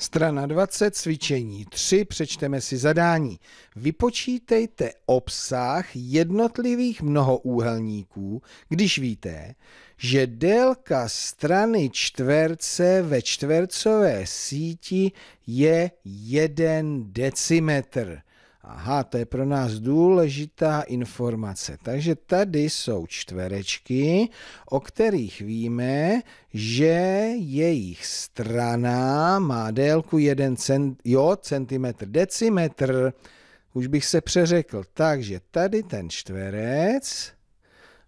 Strana 20, cvičení 3, přečteme si zadání. Vypočítejte obsah jednotlivých mnohoúhelníků, když víte, že délka strany čtverce ve čtvercové síti je 1 decimetr. Aha, to je pro nás důležitá informace. Takže tady jsou čtverečky, o kterých víme, že jejich strana má délku 1 cent, jo, centimetr, decimetr. Už bych se přeřekl. Takže tady ten čtverec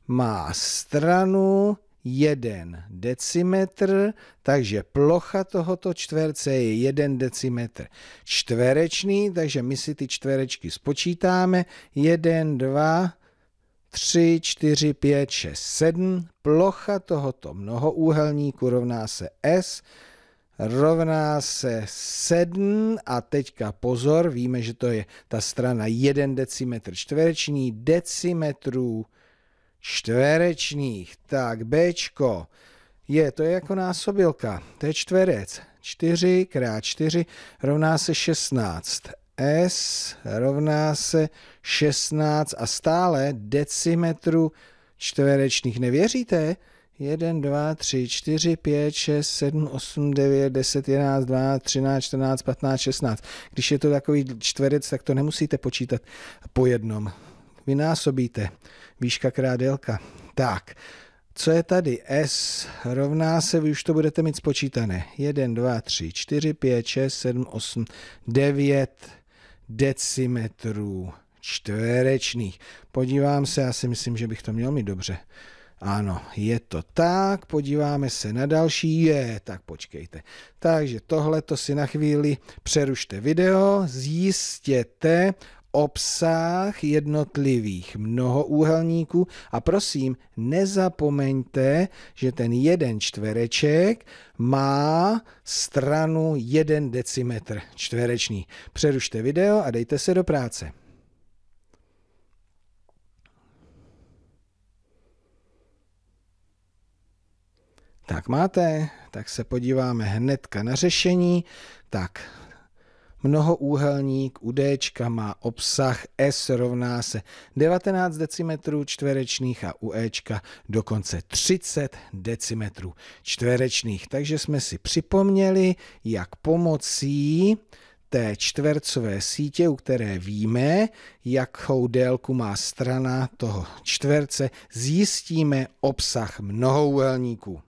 má stranu 1 decimetr, takže plocha tohoto čtverce je 1 decimetr čtverečný, takže my si ty čtverečky spočítáme. 1, 2, 3, 4, 5, 6, 7. Plocha tohoto mnohoúhelníku rovná se S, rovná se 7 a teďka pozor, víme, že to je ta strana 1 decimetr čtvereční decimetrů čtverečných. Tak Bčko je, to je jako násobilka, to je čtverec. 4 krát 4 rovná se 16. S rovná se 16 a stále decimetru čtverečných. Nevěříte? 1, 2, 3, 4, 5, 6, 7, 8, 9, 10, 11, 12, 13, 14, 15, 16. Když je to takový čtverec, tak to nemusíte počítat po jednom vynásobíte. Výška krát délka. Tak, co je tady? S rovná se, vy už to budete mít spočítané. 1, 2, 3, 4, 5, 6, 7, 8, 9 decimetrů čtverečných. Podívám se, já si myslím, že bych to měl mít dobře. Ano, je to tak, podíváme se na další, je, tak počkejte. Takže tohle to si na chvíli přerušte video, zjistěte, obsah jednotlivých mnohoúhelníků a prosím, nezapomeňte, že ten jeden čtvereček má stranu 1 decimetr čtvereční. Přerušte video a dejte se do práce. Tak máte, tak se podíváme hnedka na řešení. Tak Mnohoúhelník u D má obsah S rovná se 19 decimetrů čtverečných a u E dokonce 30 decimetrů čtverečných. Takže jsme si připomněli, jak pomocí té čtvercové sítě, u které víme, jakou délku má strana toho čtverce, zjistíme obsah mnohouhelníků.